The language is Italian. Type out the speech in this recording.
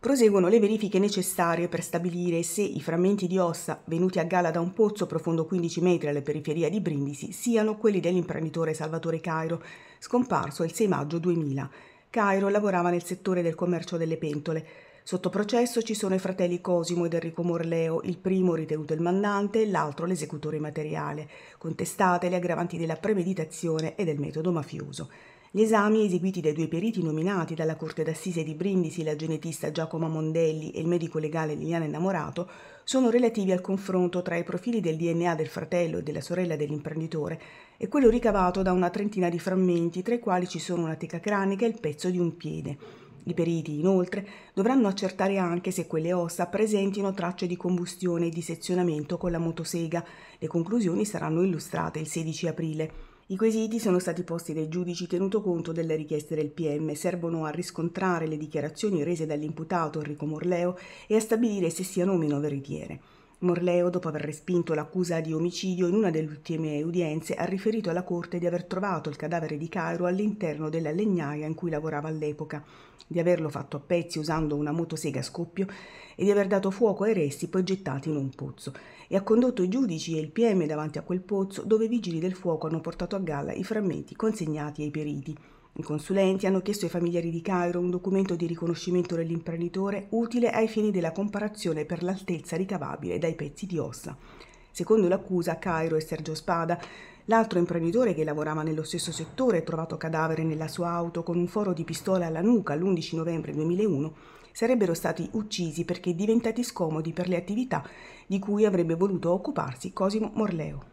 Proseguono le verifiche necessarie per stabilire se i frammenti di ossa venuti a gala da un pozzo profondo 15 metri alla periferia di Brindisi siano quelli dell'imprenditore Salvatore Cairo, scomparso il 6 maggio 2000. Cairo lavorava nel settore del commercio delle pentole. Sotto processo ci sono i fratelli Cosimo ed Enrico Morleo, il primo ritenuto il mandante e l'altro l'esecutore materiale, contestate le aggravanti della premeditazione e del metodo mafioso. Gli esami eseguiti dai due periti nominati dalla Corte d'Assise di Brindisi, la genetista Giacomo Mondelli e il medico legale Liliana Innamorato, sono relativi al confronto tra i profili del DNA del fratello e della sorella dell'imprenditore e quello ricavato da una trentina di frammenti, tra i quali ci sono una teca cranica e il pezzo di un piede. I periti, inoltre, dovranno accertare anche se quelle ossa presentino tracce di combustione e di sezionamento con la motosega. Le conclusioni saranno illustrate il 16 aprile. I quesiti sono stati posti dai giudici tenuto conto delle richieste del PM, servono a riscontrare le dichiarazioni rese dall'imputato Enrico Morleo e a stabilire se siano o meno veritiere. Morleo, dopo aver respinto l'accusa di omicidio, in una delle ultime udienze ha riferito alla Corte di aver trovato il cadavere di Cairo all'interno della legnaia in cui lavorava all'epoca, di averlo fatto a pezzi usando una motosega a scoppio e di aver dato fuoco ai resti poi gettati in un pozzo, e ha condotto i giudici e il PM davanti a quel pozzo dove i vigili del fuoco hanno portato a galla i frammenti consegnati ai periti. I consulenti hanno chiesto ai familiari di Cairo un documento di riconoscimento dell'imprenditore utile ai fini della comparazione per l'altezza ricavabile dai pezzi di ossa. Secondo l'accusa, Cairo e Sergio Spada, l'altro imprenditore che lavorava nello stesso settore, trovato cadavere nella sua auto con un foro di pistola alla nuca l'11 novembre 2001, sarebbero stati uccisi perché diventati scomodi per le attività di cui avrebbe voluto occuparsi Cosimo Morleo.